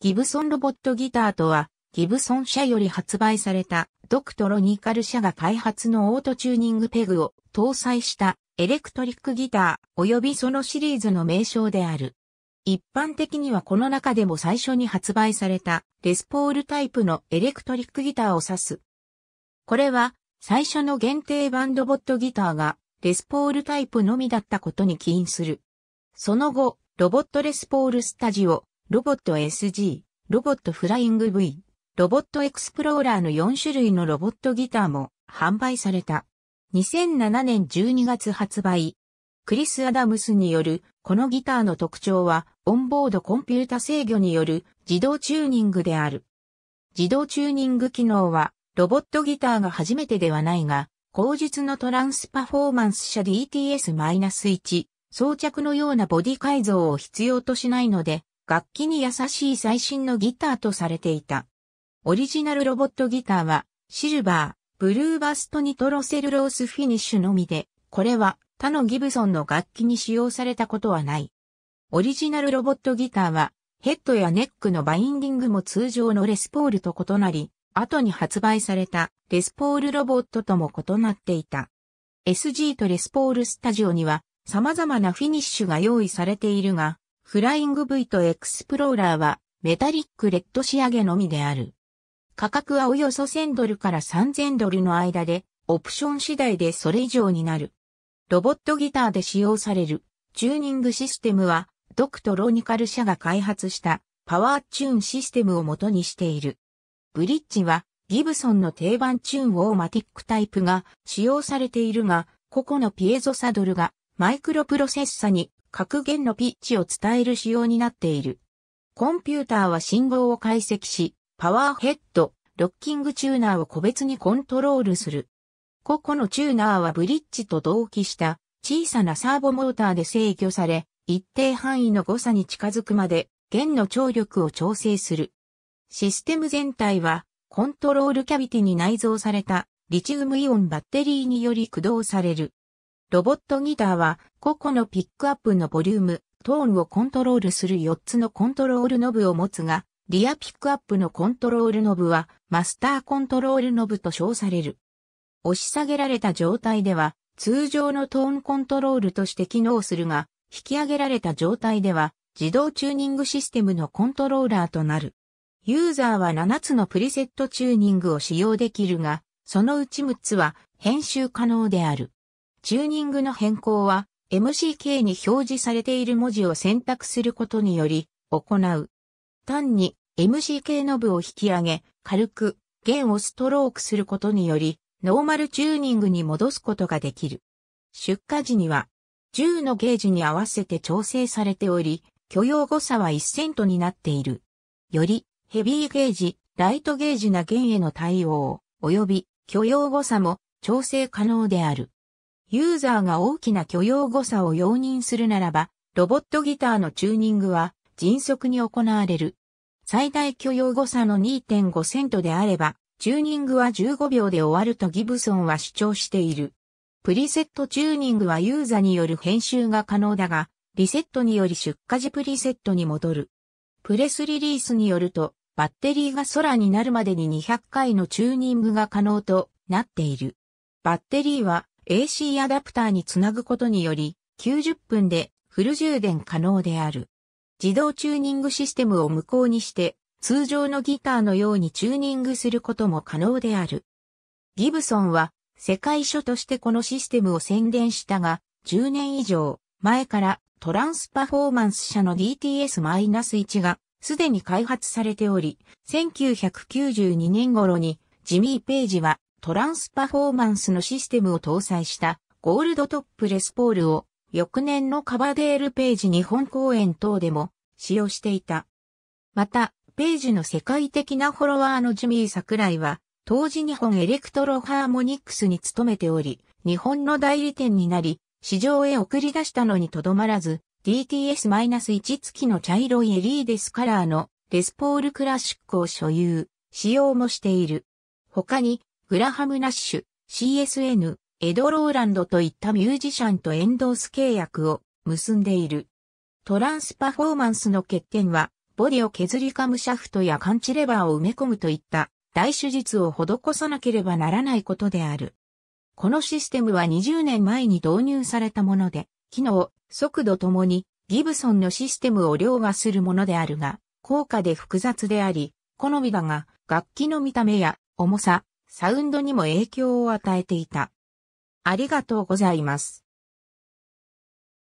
ギブソンロボットギターとは、ギブソン社より発売された、ドクトロニカル社が開発のオートチューニングペグを搭載したエレクトリックギター及びそのシリーズの名称である。一般的にはこの中でも最初に発売されたレスポールタイプのエレクトリックギターを指す。これは最初の限定版ロボットギターがレスポールタイプのみだったことに起因する。その後、ロボットレスポールスタジオロボット SG、ロボットフライング V、ロボットエクスプローラーの4種類のロボットギターも販売された。2007年12月発売。クリス・アダムスによる、このギターの特徴は、オンボードコンピュータ制御による自動チューニングである。自動チューニング機能は、ロボットギターが初めてではないが、後述のトランスパフォーマンス車 DTS-1 装着のようなボディ改造を必要としないので、楽器に優しい最新のギターとされていた。オリジナルロボットギターは、シルバー、ブルーバストニトロセルロースフィニッシュのみで、これは他のギブソンの楽器に使用されたことはない。オリジナルロボットギターは、ヘッドやネックのバインディングも通常のレスポールと異なり、後に発売されたレスポールロボットとも異なっていた。SG とレスポールスタジオには様々なフィニッシュが用意されているが、フライング V とエクスプローラーはメタリックレッド仕上げのみである。価格はおよそ1000ドルから3000ドルの間で、オプション次第でそれ以上になる。ロボットギターで使用されるチューニングシステムは、ドクトロニカル社が開発したパワーチューンシステムを元にしている。ブリッジは、ギブソンの定番チューンオーマティックタイプが使用されているが、個々のピエゾサドルがマイクロプロセッサに格言のピッチを伝える仕様になっている。コンピューターは信号を解析し、パワーヘッド、ロッキングチューナーを個別にコントロールする。個々のチューナーはブリッジと同期した小さなサーボモーターで制御され、一定範囲の誤差に近づくまで弦の張力を調整する。システム全体はコントロールキャビティに内蔵されたリチウムイオンバッテリーにより駆動される。ロボットギターは個々のピックアップのボリューム、トーンをコントロールする4つのコントロールノブを持つが、リアピックアップのコントロールノブはマスターコントロールノブと称される。押し下げられた状態では通常のトーンコントロールとして機能するが、引き上げられた状態では自動チューニングシステムのコントローラーとなる。ユーザーは7つのプリセットチューニングを使用できるが、そのうち6つは編集可能である。チューニングの変更は MCK に表示されている文字を選択することにより行う。単に MCK ノブを引き上げ、軽く弦をストロークすることにより、ノーマルチューニングに戻すことができる。出荷時には、10のゲージに合わせて調整されており、許容誤差は1セントになっている。より、ヘビーゲージ、ライトゲージな弦への対応、及び許容誤差も調整可能である。ユーザーが大きな許容誤差を容認するならば、ロボットギターのチューニングは迅速に行われる。最大許容誤差の2.5セントであれば、チューニングは15秒で終わるとギブソンは主張している。プリセットチューニングはユーザーによる編集が可能だが、リセットにより出荷時プリセットに戻る。プレスリリースによると、バッテリーが空になるまでに200回のチューニングが可能となっている。バッテリーは AC アダプターにつなぐことにより、90分でフル充電可能である。自動チューニングシステムを無効にして、通常のギターのようにチューニングすることも可能である。ギブソンは世界初としてこのシステムを宣伝したが、10年以上前からトランスパフォーマンス社の DTS-1 がすでに開発されており、1992年頃にジミー・ペイジはトランスパフォーマンスのシステムを搭載したゴールドトップレスポールを翌年のカバデールページ日本公演等でも使用していた。また、ページの世界的なフォロワーのジミー桜井は、当時日本エレクトロハーモニクスに勤めており、日本の代理店になり、市場へ送り出したのにとどまらず、DTS-1 付きの茶色いエリーデスカラーのレスポールクラシックを所有、使用もしている。他に、グラハム・ナッシュ、CSN、エド・ローランドといったミュージシャンとエンドース契約を結んでいる。トランスパフォーマンスの欠点は、ボディを削りカムシャフトやカンチレバーを埋め込むといった大手術を施さなければならないことである。このシステムは20年前に導入されたもので、機能、速度ともにギブソンのシステムを凌駕するものであるが、高価で複雑であり、好みだが、楽器の見た目や重さ、サウンドにも影響を与えていた。ありがとうございます。